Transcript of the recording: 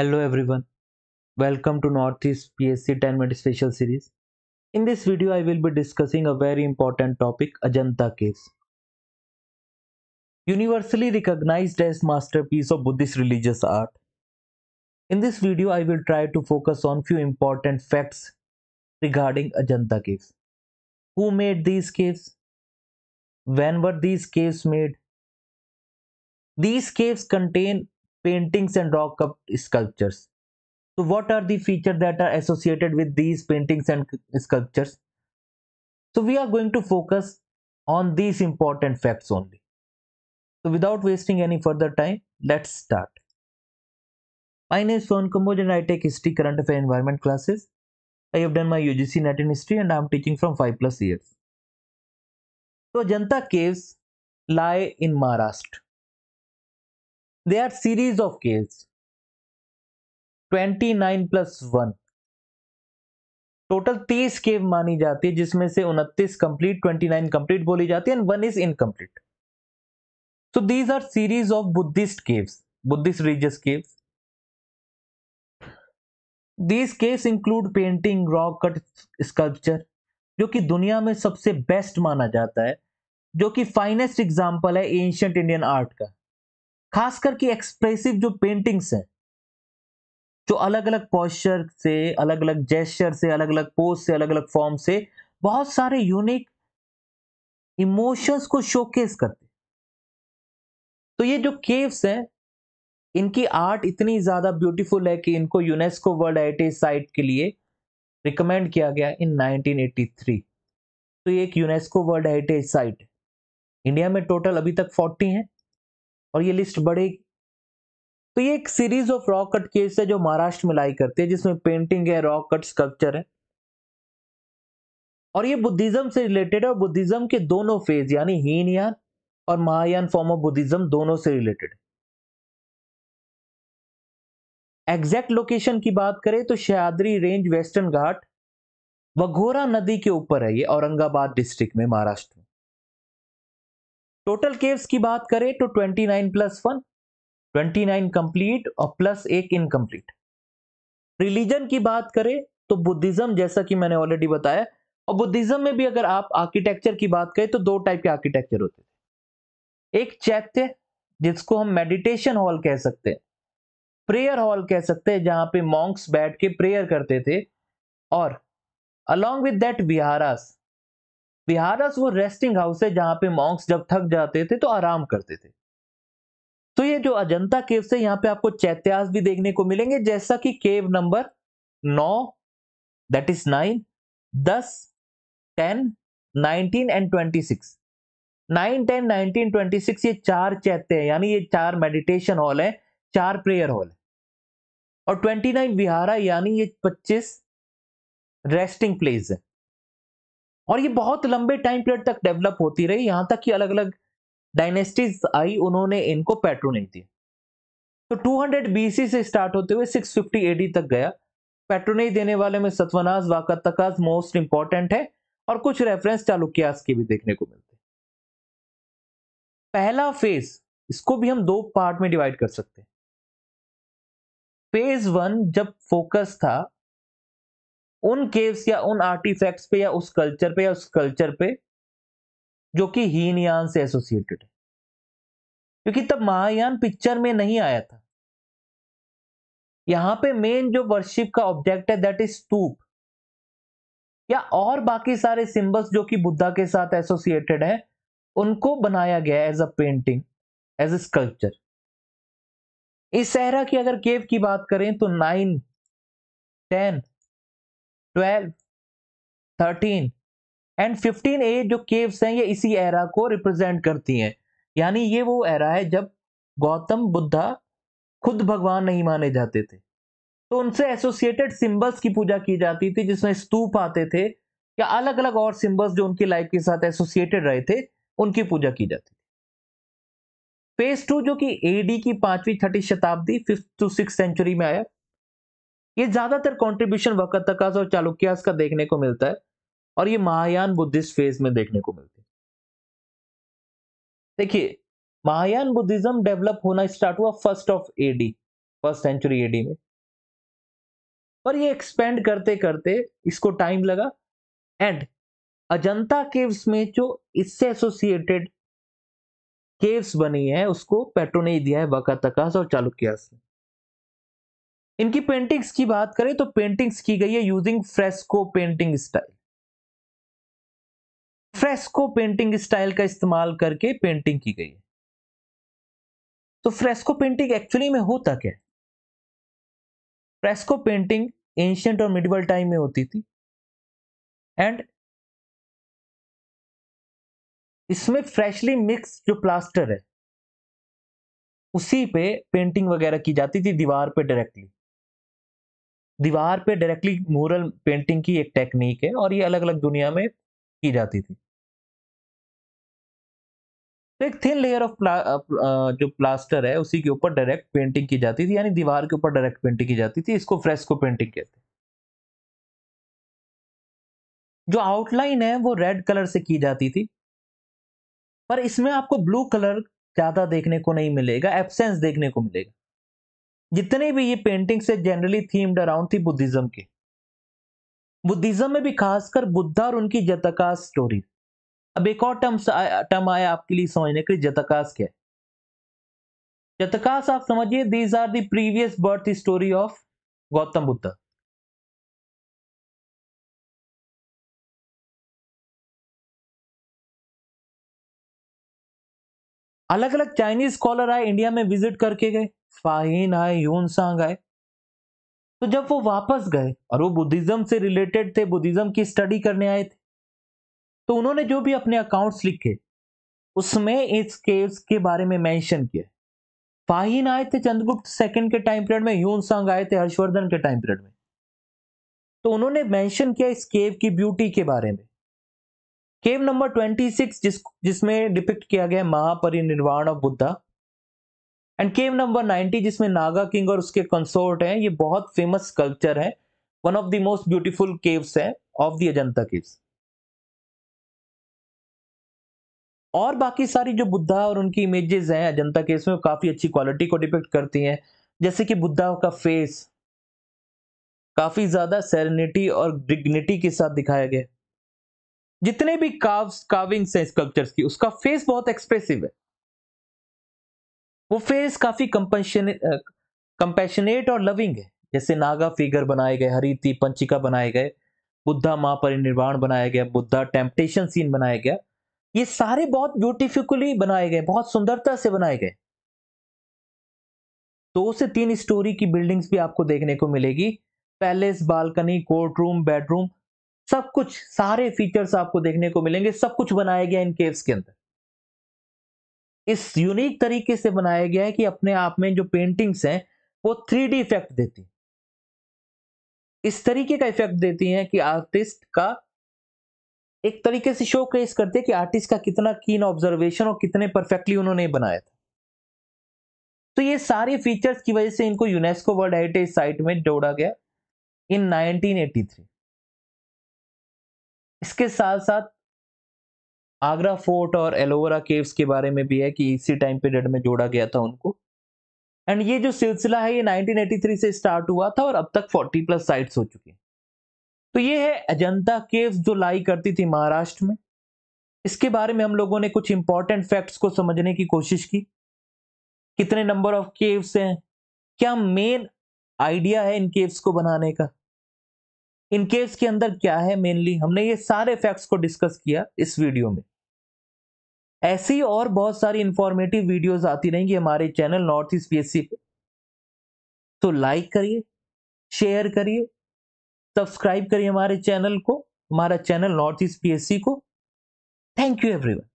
Hello everyone. Welcome to Northeast PSC 10 minute special series. In this video I will be discussing a very important topic Ajanta case. Universally recognized as masterpiece of Buddhist religious art. In this video I will try to focus on few important facts regarding Ajanta caves. Who made these caves? When were these caves made? These caves contain paintings and rock cut sculptures. So what are the features that are associated with these paintings and sculptures? So we are going to focus on these important facts only. So without wasting any further time, let's start. My name is Sohan Kamboj and I take history, current affairs, environment classes. I have done my UGC Net in history and I am teaching from 5 plus years. So Janta caves lie in Maharashtra. Are series of of twenty nine plus one total तीस cave मानी जाती है जिसमें से उनतीस complete twenty nine complete बोली जाती है and one is incomplete so these are series of Buddhist caves Buddhist religious caves these caves include painting rock cut sculpture जो कि दुनिया में सबसे बेस्ट माना जाता है जो कि फाइनेस्ट एग्जाम्पल है एंशंट इंडियन आर्ट का खास करके एक्सप्रेसिव जो पेंटिंग्स हैं जो अलग अलग पॉस्चर से अलग अलग जेस्चर से अलग अलग पोज से अलग अलग फॉर्म से बहुत सारे यूनिक इमोशंस को शोकेस करते तो ये जो केव्स हैं इनकी आर्ट इतनी ज़्यादा ब्यूटीफुल है कि इनको यूनेस्को वर्ल्ड हेरिटेज साइट के लिए रिकमेंड किया गया इन 1983 तो ये एक UNESCO world heritage site India में टोटल अभी तक 40 हैं और ये लिस्ट बढ़ेगी तो ये एक series of rock cut caves है जो महाराष्ट्र में लाई करती है जिसमें पेंटिंग है रॉक कट स्कल्पचर है और ये बुद्धिज्म से रिलेटेड है और बुद्धिज्म के दोनों फेज यानी हीन यान और महायान फॉर्म ऑफ बुद्धिज्म दोनों से रिलेटेड है एग्जैक्ट लोकेशन की बात करें तो शहादरी रेंज वेस्टर्न घाट वघोरा नदी के ऊपर है ये औरंगाबाद डिस्ट्रिक्ट में महाराष्ट्र टोटल केव्स की बात करें तो 29 प्लस वन ट्वेंटी कंप्लीट और प्लस एक इनकम्प्लीट रिलीजन की बात करें तो बुद्धिज्म जैसा कि मैंने ऑलरेडी बताया और बुद्धिज्म में भी अगर आप आर्किटेक्चर की बात करें तो दो टाइप के आर्किटेक्चर होते थे एक चैत्य जिसको हम मेडिटेशन हॉल कह सकते हैं प्रेयर हॉल कह सकते हैं जहां पे मॉन्क्स बैठ के प्रेयर करते थे और along with that viharas viharas वो रेस्टिंग हाउस है जहां पे मॉन्क्स जब थक जाते थे तो आराम करते थे तो ये जो अजंता केव से यहाँ पे आपको चैत्यास भी देखने को मिलेंगे जैसा कि केव नंबर नौ दैट इज नाइन दस ten nineteen and twenty six nine ten nineteen twenty six ये चार चैत्य है यानी ये चार मेडिटेशन हॉल है चार प्रेयर हॉल है और ट्वेंटी नाइन बिहारा यानी ये पच्चीस रेस्टिंग प्लेस है और ये बहुत लंबे टाइम पीरियड तक डेवलप होती रही यहां तक कि अलग अलग डायनेस्टीज आई उन्होंने इनको पैट्रोनेज दिया तो 200 बीसी से स्टार्ट होते हुए 650 फिफ्टी एडी तक गया पैट्रोनेज देने वाले में सतवनाज वाकतकाज मोस्ट इंपॉर्टेंट है और कुछ रेफरेंस चालुक्यास के भी देखने को मिलते पहला फेज इसको भी हम दो पार्ट में डिवाइड कर सकते हैं फेज वन जब फोकस था उन केव्स या उन आर्टिफैक्ट्स पे या उस कल्चर पे या उस कल्चर पे जो कि हीनयान से एसोसिएटेड है क्योंकि तब महायान पिक्चर में नहीं आया था यहां पे मेन जो वर्शिप का ऑब्जेक्ट है दैट इज स्तूप या और बाकी सारे सिंबल्स जो कि बुद्धा के साथ एसोसिएटेड है उनको बनाया गया as a painting as a sculpture इस सहरा की अगर केव की बात करें तो nine ten twelve thirteen and fifteen A जो केव्स हैं ये इसी एरा को रिप्रेजेंट करती हैं यानी ये वो एरा है जब गौतम बुद्धा खुद भगवान नहीं माने जाते थे तो उनसे एसोसिएटेड सिंबल्स की पूजा की जाती थी जिसमें स्तूप आते थे या अलग अलग और सिंबल्स जो उनकी लाइफ के साथ एसोसिएटेड रहे थे उनकी पूजा की जाती थी फेज टू जो कि एडी की पांचवी छठी शताब्दी फिफ्थ टू सिक्स सेंचुरी में आया ये ज्यादातर वक्त वकतकास और चालुक्यास का देखने को मिलता है और ये महायान बुद्धिस्ट फेज में देखने को मिलती है देखिए महायान बुद्धिज्म डेवलप होना स्टार्ट हुआ first of AD first century AD में पर ये एक्सपेंड करते करते इसको टाइम लगा एंड अजंता केव्स में जो इससे एसोसिएटेड केव्स बनी है उसको पेट्रोने दिया है वकातकास और चालुक्यास ने इनकी पेंटिंग्स की बात करें तो पेंटिंग्स की गई है using fresco painting style fresco painting style का इस्तेमाल करके पेंटिंग की गई है तो फ्रेस्को पेंटिंग एक्चुअली में होता क्या फ्रेस्को पेंटिंग एंशियंट और मिडिवल टाइम में होती थी एंड इसमें फ्रेशली मिक्स जो प्लास्टर है उसी पे पेंटिंग वगैरह की जाती थी दीवार पे डायरेक्टली दीवार पे डायरेक्टली मूरल पेंटिंग की एक टेक्निक है और ये अलग अलग दुनिया में की जाती थी तो एक थिन लेयर ऑफ जो प्लास्टर है उसी के ऊपर डायरेक्ट पेंटिंग की जाती थी यानी दीवार के ऊपर डायरेक्ट पेंटिंग की जाती थी इसको फ्रेस्को पेंटिंग कहते हैं जो आउटलाइन है वो रेड कलर से की जाती थी पर इसमें आपको ब्लू कलर ज़्यादा देखने को नहीं मिलेगा एब्सेंस देखने को मिलेगा जितने भी ये पेंटिंग्स है generally themed around the Buddhism के बुद्धिज्म में भी खासकर बुद्धा और उनकी जतका स्टोरी अब एक और टर्म टर्म आया आपके लिए समझने के लिए जतकास क्या है जतकास आप समझिए these are the previous birth story of Gautam Buddha अलग अलग चाइनीज स्कॉलर आए इंडिया में विजिट करके गए फाइन आए सांग आए तो जब वो वापस गए और वो बुद्धिज्म से रिलेटेड थे बुद्धिज्म की स्टडी करने आए थे तो उन्होंने जो भी अपने अकाउंट्स लिखे उसमें इस केस के बारे में मेंशन किया फाहीन आए थे चंद्रगुप्त सेकंड के टाइम पीरियड में यून सांग आए थे हर्षवर्धन के टाइम पीरियड में तो उन्होंने मेंशन किया इस केव की ब्यूटी के बारे में केव नंबर ट्वेंटी सिक्स जिसमें डिपिक्ट किया गया Mahaparinirvana of Buddha and cave number 90 जिसमें नागा किंग और उसके कंसोर्ट हैं ये बहुत फेमस कल्चर है one of the most beautiful caves है ऑफ द अजंता केव्स और बाकी सारी जो बुद्धा और उनकी इमेजेस हैं अजंता केव्स में काफी अच्छी क्वालिटी को डिपेक्ट करती हैं जैसे कि बुद्धा का फेस काफी ज्यादा सेरेनिटी और डिग्निटी के साथ दिखाया गया जितने भी काव्स काविंग्स हैं स्कल्पचर्स की उसका फेस बहुत एक्सप्रेसिव है वो फेस काफी कंपेशनेट और लविंग है जैसे नागा फिगर बनाए गए हरिति पंचिका बनाए गए बुद्धा माँ परिनिर्वाण बनाया गया बुद्धा टेम्पटेशन सीन बनाया गया ये सारे बहुत ब्यूटिफिकली बनाए गए बहुत सुंदरता से बनाए गए दो से तीन स्टोरी की बिल्डिंग्स भी आपको देखने को मिलेगी palace balcony court room bedroom सब कुछ सारे फीचर्स आपको देखने को मिलेंगे सब कुछ बनाया गया इन केव्स के अंदर इस यूनिक तरीके से बनाया गया है कि अपने आप में जो पेंटिंग्स हैं वो थ्री डी इफेक्ट देती इस तरीके का इफेक्ट देती हैं कि आर्टिस्ट का एक तरीके से शो केस करते हैं कि आर्टिस्ट का कितना कीन ऑब्जर्वेशन और कितने परफेक्टली उन्होंने बनाया था तो ये सारे फीचर्स की वजह से इनको यूनेस्को वर्ल्ड हेरिटेज साइट में जोड़ा गया इन 1983 इसके साथ साथ आगरा फोर्ट और एलोवेरा केव्स के बारे में भी है कि इसी टाइम पीरियड में जोड़ा गया था उनको एंड ये जो सिलसिला है ये 1983 से स्टार्ट हुआ था और अब तक 40 प्लस साइट्स हो चुके हैं तो ये है अजंता केव्स जो लाई करती थी महाराष्ट्र में इसके बारे में हम लोगों ने कुछ इंपॉर्टेंट फैक्ट्स को समझने की कोशिश की कितने नंबर ऑफ केव्स हैं क्या मेन आइडिया है इन केव्स को बनाने का इन केव्स के अंदर क्या है मेनली हमने ये सारे फैक्ट्स को डिस्कस किया इस वीडियो में ऐसी और बहुत सारी इंफॉर्मेटिव वीडियोस आती रहेंगी हमारे चैनल नॉर्थ ईस्ट पीएससी पे तो लाइक करिए शेयर करिए सब्सक्राइब करिए हमारे चैनल को हमारा चैनल नॉर्थ ईस्ट पीएससी को थैंक यू एवरीवन